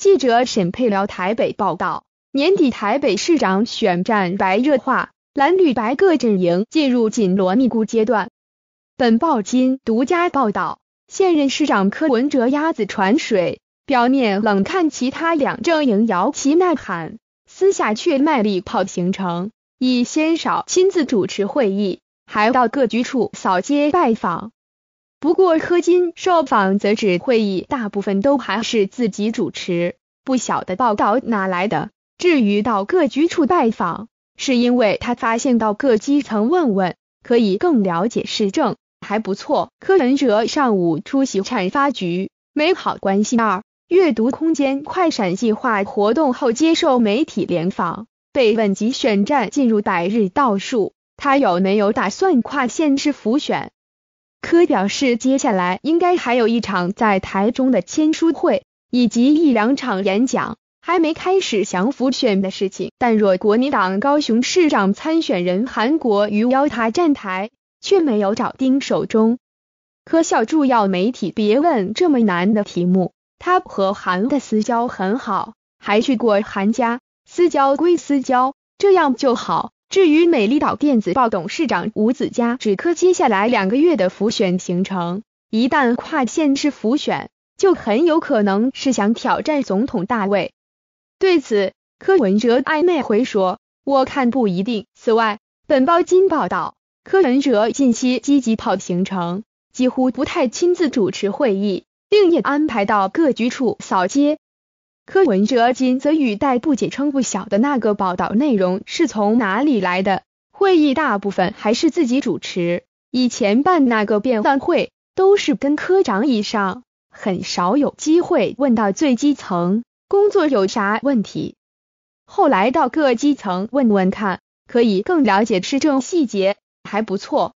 记者沈佩辽台北报道，年底台北市长选战白热化，蓝绿白各阵营进入紧锣密鼓阶段。本报今独家报道，现任市长柯文哲鸭子传水，表面冷看其他两阵营摇旗呐喊，私下却卖力跑行程，以鲜少亲自主持会议，还到各局处扫街拜访。不过柯金受访则指会议，大部分都还是自己主持。不晓得报道哪来的。至于到各局处拜访，是因为他发现到各基层问问，可以更了解市政，还不错。柯文哲上午出席产发局，美好关系。二阅读空间快闪计划活动后接受媒体联访，被问及选战进入百日倒数，他有没有打算跨县市复选？柯表示，接下来应该还有一场在台中的签书会，以及一两场演讲，还没开始降服选的事情。但若国民党高雄市长参选人韩国瑜邀他站台，却没有找丁手中。柯笑驻要媒体别问这么难的题目，他和韩的私交很好，还去过韩家。私交归私交，这样就好。至于美丽岛电子报董事长吴子嘉指科接下来两个月的浮选行程，一旦跨县市浮选，就很有可能是想挑战总统大位。对此，柯文哲暧昧回说：“我看不一定。”此外，本报今报道，柯文哲近期积极跑行程，几乎不太亲自主持会议，另也安排到各局处扫街。柯文哲、金泽宇带不解、称不晓的那个报道内容是从哪里来的？会议大部分还是自己主持，以前办那个辩论会都是跟科长以上，很少有机会问到最基层工作有啥问题。后来到各基层问问看，可以更了解市政细节，还不错。